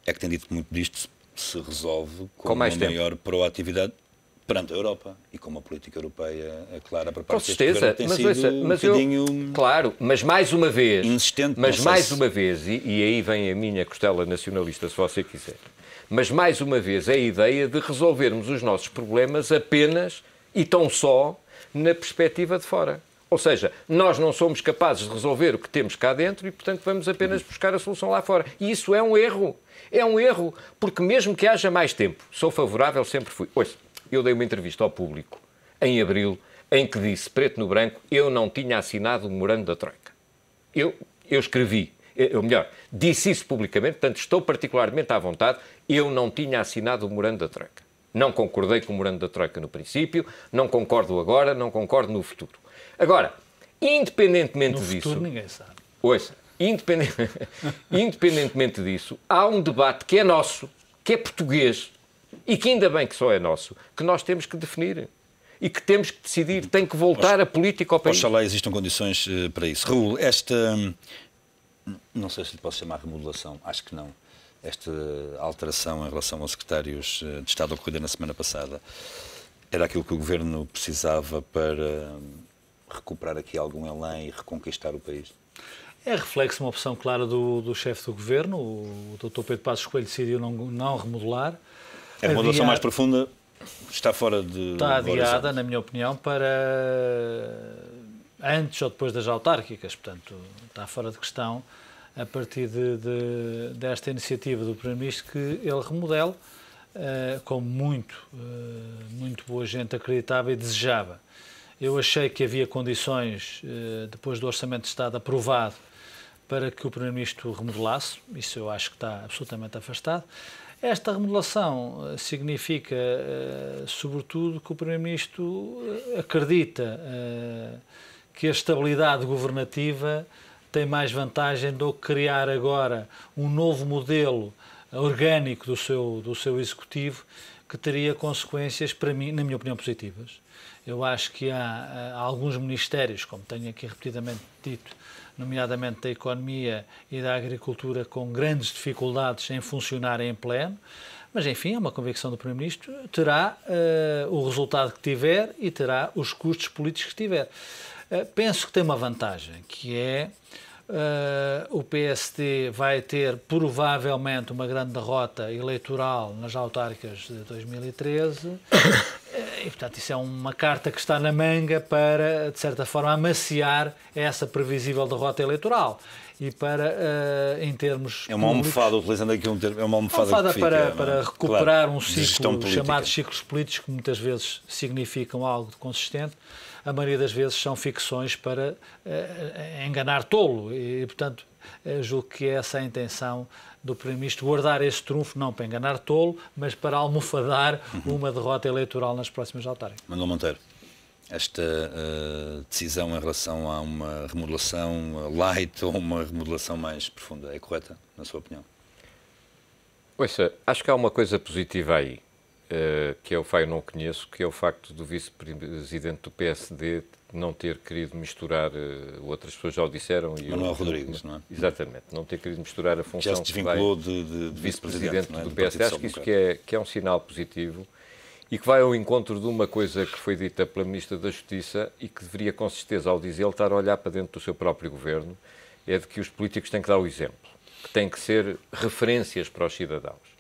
É que tem dito que muito disto se resolve com, com mais uma tempo. maior proatividade perante a Europa e com uma política europeia eh, clara para parte Com certeza, mas, ouça, mas um eu, hum, claro, mas mais uma vez, insistente, mas mais uma vez e, e, aí vem a minha costela nacionalista, se você quiser. Mas mais uma vez a ideia de resolvermos os nossos problemas apenas e tão só na perspectiva de fora. Ou seja, nós não somos capazes de resolver o que temos cá dentro e, portanto, vamos apenas uhum. buscar a solução lá fora. E isso é um erro. É um erro, porque mesmo que haja mais tempo, sou favorável, sempre fui. Ouça, eu dei uma entrevista ao público em abril em que disse, preto no branco, eu não tinha assinado o morando da Troika. Eu, eu escrevi, eh, ou melhor, disse isso publicamente, portanto estou particularmente à vontade, eu não tinha assinado o morando da Troika. Não concordei com o morando da Troika no princípio, não concordo agora, não concordo no futuro. Agora, independentemente no disso... o futuro ninguém sabe. Ouça, independentemente disso, há um debate que é nosso, que é português, e que ainda bem que só é nosso, que nós temos que definir e que temos que decidir, tem que voltar a política ao país. Oxalá existam condições eh, para isso. Raul, esta, hum, não sei se lhe posso chamar remodelação, acho que não, esta alteração em relação aos secretários eh, de Estado ocorrida na semana passada, era aquilo que o Governo precisava para hum, recuperar aqui algum elan e reconquistar o país? É reflexo de uma opção clara do, do chefe do Governo, o, o Dr. Pedro Passos Coelho decidiu não, não remodelar, a remodelação mais profunda está fora de. Está adiada, na minha opinião, para antes ou depois das autárquicas, portanto, está fora de questão a partir de, de, desta iniciativa do Primeiro-Ministro que ele remodele uh, como muito, uh, muito boa gente acreditava e desejava. Eu achei que havia condições, uh, depois do Orçamento de Estado aprovado, para que o Primeiro-Ministro remodelasse, isso eu acho que está absolutamente afastado. Esta remodelação eh, significa, eh, sobretudo, que o Primeiro-Ministro eh, acredita que a estabilidade governativa tem mais vantagem do que criar agora um novo modelo orgânico do seu, do seu executivo que teria consequências, para mim, na minha opinião, positivas. Eu acho que há, há alguns ministérios, como tenho aqui repetidamente dito, nomeadamente da economia e da agricultura, com grandes dificuldades em funcionar em pleno. Mas, enfim, é uma convicção do Primeiro-Ministro, terá uh, o resultado que tiver e terá os custos políticos que tiver. Uh, penso que tem uma vantagem, que é uh, o PSD vai ter provavelmente uma grande derrota eleitoral nas autárquicas de 2013. Eh, e, portanto, isso é uma carta que está na manga para, de certa forma, amaciar essa previsível derrota eleitoral. E para, uh, em termos. É uma públicos, almofada, utilizando aqui um termo, é uma almofada, almofada fica, para, é? para recuperar claro, um ciclo, chamados ciclos políticos, que muitas vezes significam algo de consistente, a maioria das vezes são ficções para uh, enganar tolo. E, portanto, eh, julgo que é essa a intenção do Primeiro-Ministro, guardar esse trunfo não para enganar tolo, mas para almofadar uhum. uma derrota eleitoral nas próximas autárquicas. Manuel Monteiro, esta uh, decisão em relação a uma remodelação eh, light ou uma remodelação mais profunda é correta, na sua opinião? Pois, acho que há uma coisa positiva aí. Eh, que eu, é eu não conheço, que é o facto do vice-presidente do PSD não ter querido misturar, eh, outras pessoas já o disseram. E Manuel eu, Rodrigues, não é? Exatamente, não ter querido misturar a função já se desvinculou de, de, de vice-presidente é? do, PSD. Acho que isso que é, que é um sinal positivo e que vai ao encontro de uma coisa que foi dita pela Ministra da Justiça e que deveria, com certeza, ao dizer lo estar a olhar para dentro do seu próprio governo, é de que os políticos têm que dar o exemplo, que têm que ser referências para os cidadãos.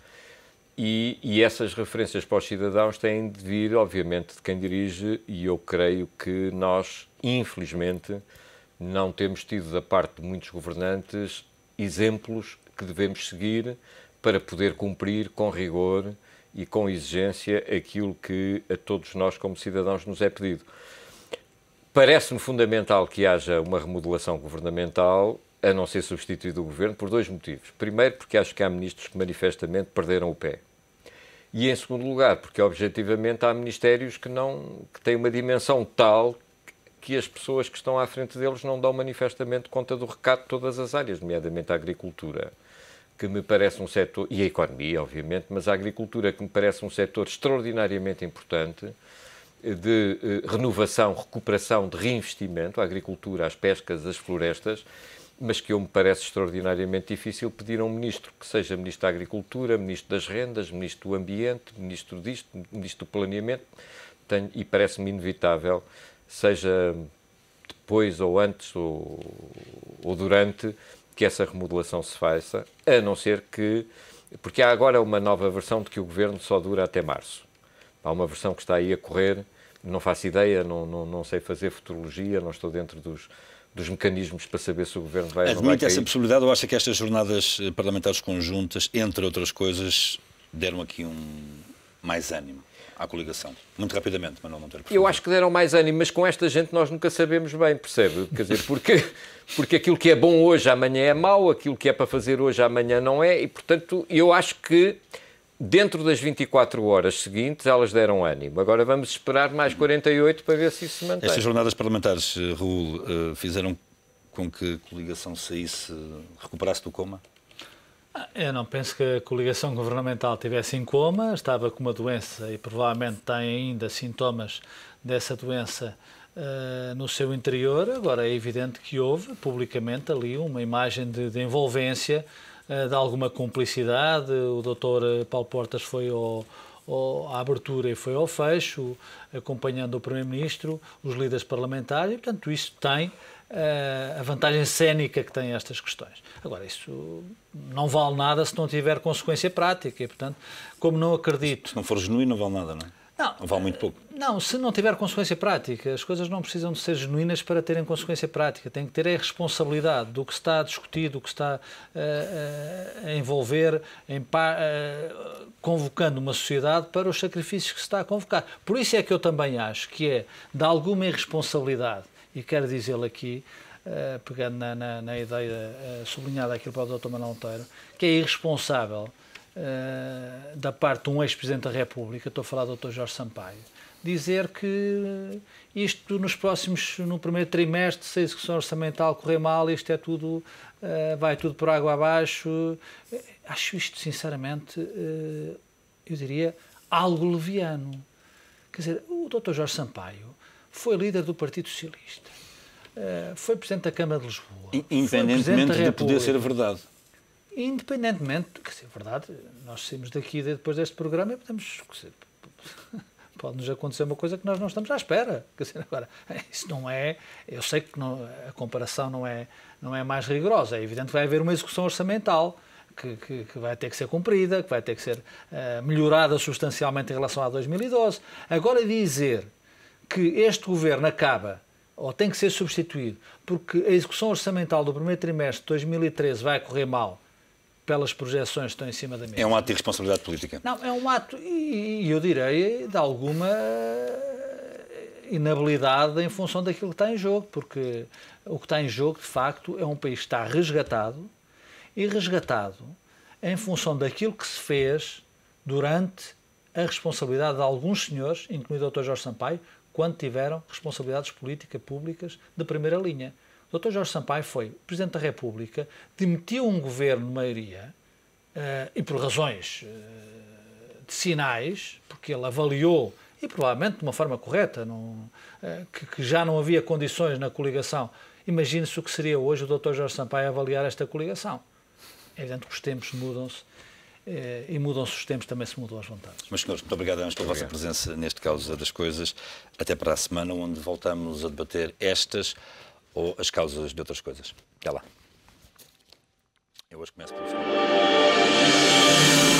E, e, essas referências para os cidadãos têm de vir, obviamente, de quem dirige, e eu creio que nós, infelizmente, não temos tido da parte de muitos governantes exemplos que devemos seguir para poder cumprir com rigor e com exigência aquilo que a todos nós, como cidadãos, nos é pedido. Parece-me fundamental que haja uma remodelação governamental a não ser substituído o governo, por dois motivos. Primeiro, porque acho que há ministros que manifestamente perderam o pé. E em segundo lugar, porque objetivamente há ministérios que, não, que têm uma dimensão tal que as pessoas que estão à frente deles não dão manifestamente conta do recado de todas as áreas, nomeadamente a agricultura, que me parece um setor, e a economia, obviamente, mas a agricultura, que me parece um setor extraordinariamente importante eh, de eh, renovação, recuperação, de reinvestimento, a agricultura, as pescas, as florestas, mas que eu me parece extraordinariamente difícil pedir a um ministro, que seja ministro da Agricultura, ministro das Rendas, ministro do Ambiente, ministro disto, ministro do Planeamento, tenho, e parece-me inevitável, seja depois ou antes ou, ou durante, que essa remodelação se faça, a não ser que. Porque há agora uma nova versão de que o governo só dura até março. Há uma versão que está aí a correr, não faço ideia, não, não, não sei fazer futurologia, não estou dentro dos, dos mecanismos para saber se o governo vai Admite ou não essa possibilidade ou acha é que estas jornadas eh, parlamentares conjuntas, entre outras coisas, deram aqui um mais ânimo? à coligação? Muito rapidamente, Manuel Monteiro. Eu acho que deram mais ânimo, mas com esta gente nós nunca sabemos bem, percebe? Quer dizer, porque, porque aquilo que é bom hoje, amanhã é mau, aquilo que é para fazer hoje, amanhã não é, e portanto eu acho que Dentro das 24 horas seguintes, elas deram ânimo. Agora vamos esperar mais 48 para ver se isso se mantém. Estas jornadas parlamentares, eh, Raul, eh, fizeram com que a coligação saísse, recuperasse do coma? Ah, eu não penso que a coligação governamental tivesse em coma, estava com uma doença e provavelmente tem ainda sintomas dessa doença uh, no seu interior. Agora é evidente que houve publicamente ali uma imagem de, de envolvência eh, de alguma cumplicidade. O doutor eh, Paulo Portas foi ao, ao, à abertura e foi ao fecho, acompanhando o Primeiro-Ministro, os líderes parlamentares, e, portanto, isso tem eh, a vantagem cênica que têm estas questões. Agora, isso não vale nada se não tiver consequência prática, e, portanto, como não acredito... Se não for genuíno, não vale nada, não é? Não, não vale muito pouco. Não, se não tiver consequência prática, as coisas não precisam de ser genuínas para terem consequência prática. Tem que ter a responsabilidade do que está a discutir, do que está uh, uh, a envolver, em, uh, convocando uma sociedade para os sacrifícios que se está a convocar. Por isso é que eu também acho que é de alguma irresponsabilidade, e quero dizê-lo aqui, pegando na, na, na ideia sublinhada aqui pelo Dr. Manuel Monteiro, que é irresponsável eh, da parte de um ex-presidente da República, estou a falar do Dr. Jorge Sampaio, dizer que isto nos próximos, no primeiro trimestre, se a execução orçamental correr mal, isto é tudo, eh, vai tudo por água abaixo. Eh, acho isto, sinceramente, eu diria, algo leviano. Quer dizer, o Dr. Jorge Sampaio foi líder do Partido Socialista, uh, foi presidente da Câmara de Lisboa. Independentemente de poder ser verdade. Independentemente, se é verdade, nós saímos daqui depois deste programa e podemos. Pode-nos acontecer uma coisa que nós não estamos à espera. Quer dizer, agora, isso não é. Eu sei que não, a comparação não é, não é mais rigorosa. É evidente que vai haver uma execução orçamental. Que, que, que, vai ter que ser cumprida, que vai ter que ser uh, melhorada substancialmente em relação a 2012. Agora dizer que este governo acaba ou tem que ser substituído porque a execução orçamental do primeiro trimestre de 2013 vai correr mal pelas projeções que estão em cima da mesa. É um ato de responsabilidade política. Não, é um ato, e, e eu direi, de alguma eh, inabilidade em função daquilo que está em jogo, porque o que está em jogo, de facto, é um país que está resgatado e resgatado em função daquilo que se fez durante a responsabilidade de alguns senhores, incluindo o Dr. Jorge Sampaio, quando tiveram responsabilidades políticas públicas de primeira linha. Dr. Jorge Sampaio foi Presidente da República, demitiu um governo de maioria, uh, e por razões uh, de sinais, porque ele avaliou, e provavelmente de uma forma correta, num, uh, que, que, já não havia condições na coligação. Imagine-se o que seria hoje o Dr. Jorge Sampaio avaliar esta coligação. É evidente que os tempos mudam-se e mudam-se os tempos, também se mudam as vontades. Mas, senhores, muito obrigado pela vossa presença neste caso das coisas. Até para a semana, onde voltamos a debater estas ou as causas de outras coisas. Até lá. Eu hoje começo pelo segundo.